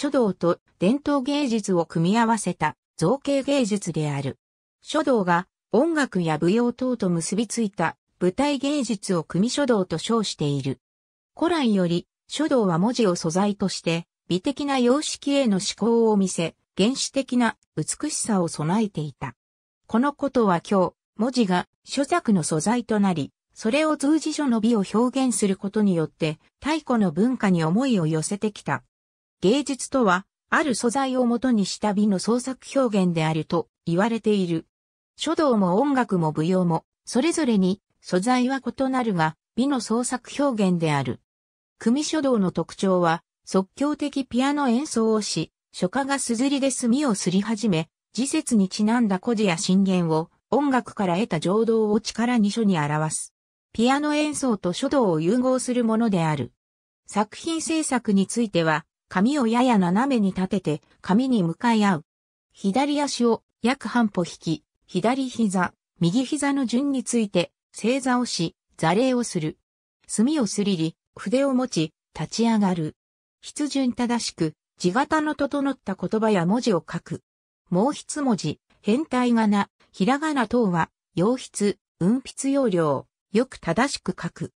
書道と伝統芸術を組み合わせた造形芸術である。書道が音楽や舞踊等と結びついた舞台芸術を組書道と称している。古来より書道は文字を素材として美的な様式への思考を見せ、原始的な美しさを備えていた。このことは今日、文字が書作の素材となり、それを通じ書の美を表現することによって、太古の文化に思いを寄せてきた芸術とは、ある素材をもとにした美の創作表現であると言われている。書道も音楽も舞踊も、それぞれに素材は異なるが、美の創作表現である。組書道の特徴は、即興的ピアノ演奏をし、書家が硯で墨をすり始め、時節にちなんだ古事や信言を音楽から得た情動を力に書に表す。ピアノ演奏と書道を融合するものである。作品制作については、髪をやや斜めに立てて、髪に向かい合う。左足を約半歩引き、左膝、右膝の順について、正座をし、座礼をする。墨をすりり、筆を持ち、立ち上がる。筆順正しく、字型の整った言葉や文字を書く。毛筆文字、変体仮名、ひらがな等は、洋筆、運筆要領、よく正しく書く。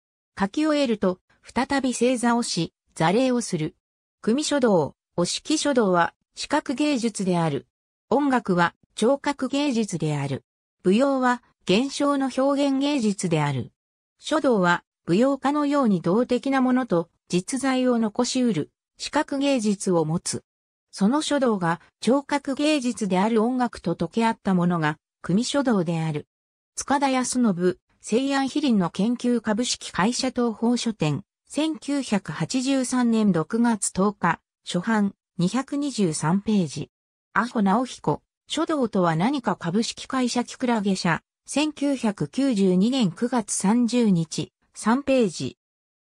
書き終えると、再び正座をし、座礼をする。組書道、お式書道は視覚芸術である。音楽は聴覚芸術である。舞踊は現象の表現芸術である。書道は舞踊家のように動的なものと実在を残し得る視覚芸術を持つ。その書道が聴覚芸術である音楽と溶け合ったものが組書道である。塚田康信、西安比林の研究株式会社東方書店。1983年6月10日、初版、223ページ。アホ直彦、書道とは何か株式会社キクラゲ社、1992年9月30日、3ページ。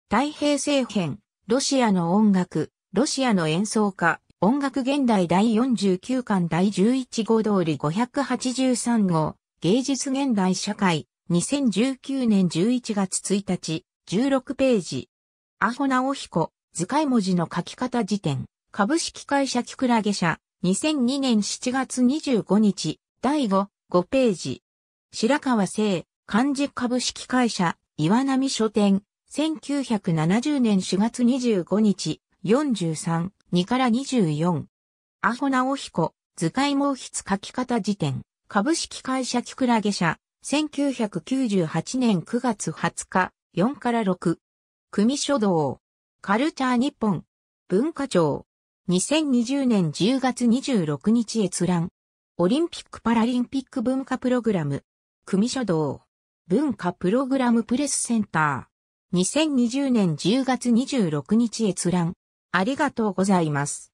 太平政編、ロシアの音楽、ロシアの演奏家、音楽現代第49巻第11号通り583号、芸術現代社会、2019年11月1日、16ページ。アホナオヒコ、図解文字の書き方辞典、株式会社キクラゲ社、2002年7月25日、第5、5ページ。白川聖、漢字株式会社、岩波書店、1970年4月25日、43、2から24。アホナオヒコ、図解毛筆書き方辞典、株式会社キクラゲ社、1998年9月20日、4から6。組書道、カルチャー日本、文化庁、2020年10月26日閲覧、オリンピック・パラリンピック文化プログラム、組書道、文化プログラムプレスセンター、2020年10月26日閲覧、ありがとうございます。